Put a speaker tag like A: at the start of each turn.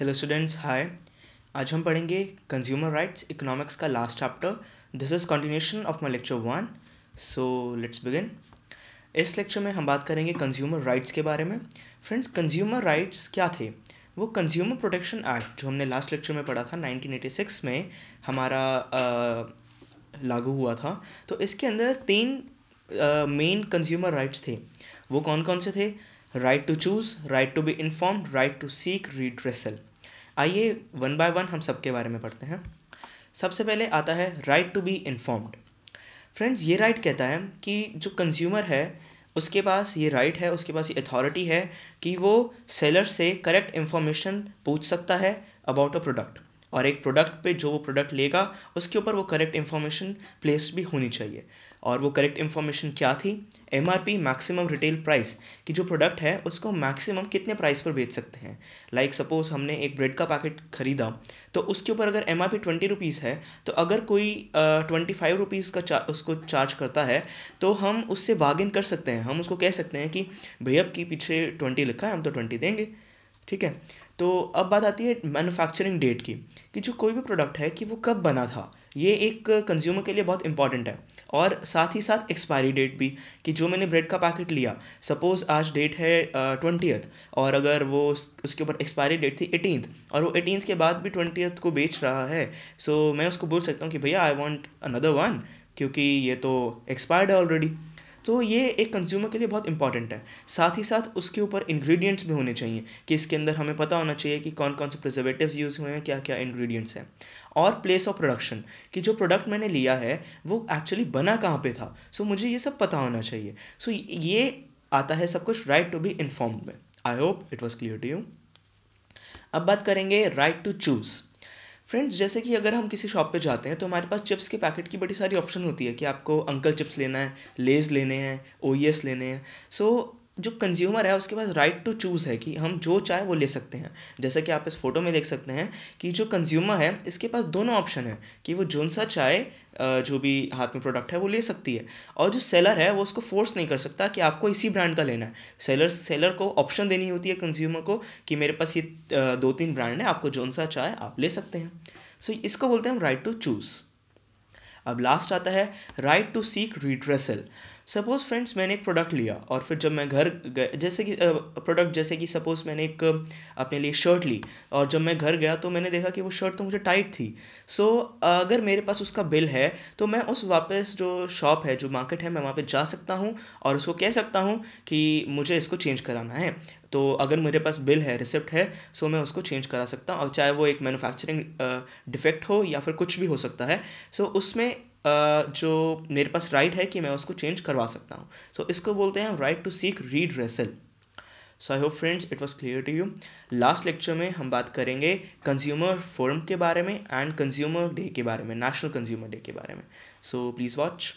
A: hello students हाय आज हम पढ़ेंगे कंज्यूमर राइट्स इकोनॉमिक्स का last chapter this is continuation of my lecture one so let's begin इस lecture में हम बात करेंगे कंज्यूमर राइट्स के बारे में फ्रेंड्स कंज्यूमर राइट्स क्या थे वो कंज्यूमर प्रोटेक्शन एक्ट जो हमने लास्ट लेक्चर में पढ़ा था नाइनटीन में हमारा आ, लागू हुआ था तो इसके अंदर तीन मेन कंज्यूमर राइट्स थे वो कौन कौन से थे right to choose right to be inform right to seek redressal आइए वन बाय वन हम सबके बारे में पढ़ते हैं सबसे पहले आता है right to be informed friends ये राइट कहता है कि जो कंज्यूमर है उसके पास ये राइट है उसके पास ये अथॉरिटी है कि वो सेलर से करेक्ट इन्फॉर्मेशन पूछ सकता है अबाउट अ प्रोडक्ट और एक प्रोडक्ट पे जो वो प्रोडक्ट लेगा उसके ऊपर वो करेक्ट इन्फॉर्मेशन प्लेस भी होनी चाहिए और वो करेक्ट इन्फॉर्मेशन क्या थी M R P maximum retail price कि जो प्रोडक्ट है उसको मैक्सिमम कितने प्राइस पर बेच सकते हैं लाइक like सपोज़ हमने एक ब्रेड का पैकेट ख़रीदा तो उसके ऊपर अगर M R P twenty rupees है तो अगर कोई ट्वेंटी फाइव रुपीज़ का चार, उसको चार्ज करता है तो हम उससे बार्गिन कर सकते हैं हम उसको कह सकते हैं कि भैया के पीछे ट्वेंटी लिखा है हम तो ट्वेंटी देंगे ठीक है तो अब बात आती है मैनुफैक्चरिंग डेट की कि जो कोई भी प्रोडक्ट है कि वो कब बना था ये एक कंज्यूमर के लिए बहुत इंपॉर्टेंट है और साथ ही साथ एक्सपायरी डेट भी कि जो मैंने ब्रेड का पैकेट लिया सपोज़ आज डेट है ट्वेंटीथ और अगर वो उसके ऊपर एक्सपायरी डेट थी एटीनथ और वो एटीनथ के बाद भी ट्वेंटी को बेच रहा है सो so, मैं उसको बोल सकता हूँ कि भैया आई वॉन्ट अनदर वन क्योंकि ये तो एक्सपायर्ड है ऑलरेडी तो ये एक कंज्यूमर के लिए बहुत इंपॉर्टेंट है साथ ही साथ उसके ऊपर इंग्रेडिएंट्स भी होने चाहिए कि इसके अंदर हमें पता होना चाहिए कि कौन कौन से प्रिजर्वेटिव्स यूज़ हुए हैं क्या क्या इंग्रेडिएंट्स हैं और प्लेस ऑफ प्रोडक्शन कि जो प्रोडक्ट मैंने लिया है वो एक्चुअली बना कहाँ पे था सो मुझे ये सब पता होना चाहिए सो ये आता है सब कुछ राइट टू बी इन्फॉर्म में I hope it was clear to you अब बात करेंगे राइट टू चूज़ फ्रेंड्स जैसे कि अगर हम किसी शॉप पे जाते हैं तो हमारे पास चिप्स के पैकेट की बड़ी सारी ऑप्शन होती है कि आपको अंकल चिप्स लेना है लेज लेने हैं ओ e लेने हैं सो so, जो कंज्यूमर है उसके पास राइट टू चूज़ है कि हम जो चाहे वो ले सकते हैं जैसे कि आप इस फोटो में देख सकते हैं कि जो कंज्यूमर है इसके पास दोनों ऑप्शन है कि वो जोन सा चाहे जो भी हाथ में प्रोडक्ट है वो ले सकती है और जो सेलर है वो उसको फोर्स नहीं कर सकता कि आपको इसी ब्रांड का लेना है सेलर सेलर को ऑप्शन देनी होती है कंज्यूमर को कि मेरे पास ये दो तीन ब्रांड है आपको जोन सा चाहे आप ले सकते हैं सो इसको बोलते हैं हम राइट टू चूज़ अब लास्ट आता है right to seek redressal suppose friends मैंने एक प्रोडक्ट लिया और फिर जब मैं घर गया जैसे कि प्रोडक्ट जैसे कि सपोज़ मैंने एक अपने लिए शर्ट ली और जब मैं घर गया तो मैंने देखा कि वो शर्ट तो मुझे टाइट थी सो so, अगर मेरे पास उसका बिल है तो मैं उस वापस जो शॉप है जो मार्केट है मैं वहाँ पर जा सकता हूँ और उसको कह सकता हूँ कि मुझे इसको चेंज कराना है तो अगर मेरे पास बिल है रिसिप्ट है सो मैं उसको चेंज करा सकता हूँ और चाहे वो एक मैनुफैक्चरिंग डिफेक्ट हो या फिर कुछ भी हो सकता है सो उसमें जो मेरे पास राइट है कि मैं उसको चेंज करवा सकता हूँ सो so, इसको बोलते हैं right to seek redressal so I hope friends it was clear to you last lecture में हम बात करेंगे कंज्यूमर फोरम के बारे में एंड कंज्यूमर डे के बारे में नेशनल कंज्यूमर डे के बारे में सो प्लीज़ वॉच